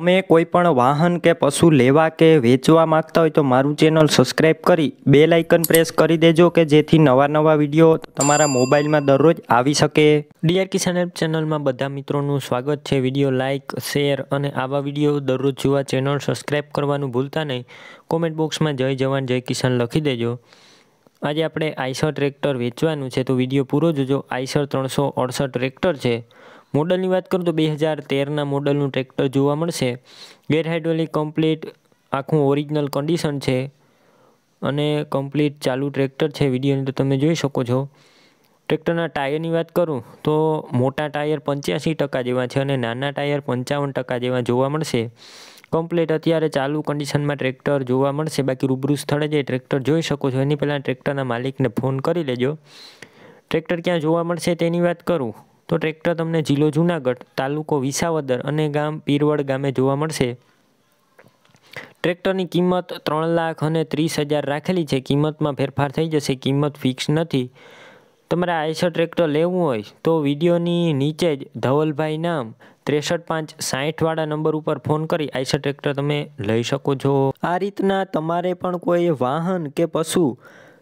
તમે કોઈ પણ વાહન કે પશુ લેવા કે વેચવા માંગતા હોય તો મારું ચેનલ સબસ્ક્રાઈબ કરી બે લાઇકન પ્રેસ કરી દેજો કે જેથી નવા નવા વિડીયો તમારા મોબાઈલમાં દરરોજ આવી શકે ડીઆર કિસાન એપ ચેનલમાં બધા મિત્રોનું સ્વાગત છે વિડીયો લાઇક શેર અને આવા વિડીયો દરરોજ જોવા ચેનલ સબસ્ક્રાઈબ કરવાનું ભૂલતા નહીં કોમેન્ટ બોક્સમાં જય જવાન જય કિસાન લખી દેજો આજે આપણે આઈસર ટ્રેક્ટર વેચવાનું છે તો વિડીયો પૂરો જોજો આઈસર ત્રણસો અડસઠ ટ્રેક્ટર છે મોડલની વાત કરું તો બે હજાર તેરના મોડલનું ટ્રેક્ટર જોવા મળશે ગેર હાઇડ્રોલિક કમ્પ્લીટ આખું ઓરિજિનલ કન્ડિશન છે અને કમ્પ્લીટ ચાલુ ટ્રેક્ટર છે વિડીયોની તો તમે જોઈ શકો છો ટ્રેક્ટરના ટાયરની વાત કરું તો મોટા ટાયર પંચ્યાસી ટકા જેવા છે અને નાના ટાયર પંચાવન ટકા જેવા જોવા મળશે કમ્પ્લીટ અત્યારે ચાલુ કન્ડિશનમાં ટ્રેક્ટર જોવા મળશે બાકી રૂબરૂ સ્થળે જે ટ્રેક્ટર જોઈ શકો છો એની પહેલાં ટ્રેક્ટરના માલિકને ફોન કરી લેજો ટ્રેક્ટર ક્યાં જોવા મળશે તેની વાત કરું તો ટ્રેક્ટર તમને જિલ્લો જૂનાગઢ તાલુકો વિસાવદર અને ગામ પીરવડ ગામે જોવા મળશે ટ્રેક્ટરની કિંમત ત્રણ લાખ અને ત્રીસ હજાર રાખેલી છે કિંમતમાં ફેરફાર થઈ જશે કિંમત ફિક્સ નથી તમારે આઈસર ટ્રેક્ટર લેવું હોય તો વિડીયોની નીચે જ ધવલભાઈ નામ ત્રેસઠ પાંચ સાઠવાળા નંબર ઉપર ફોન કરી આઈસર ટ્રેક્ટર તમે લઈ શકો છો આ રીતના તમારે પણ કોઈ વાહન કે પશુ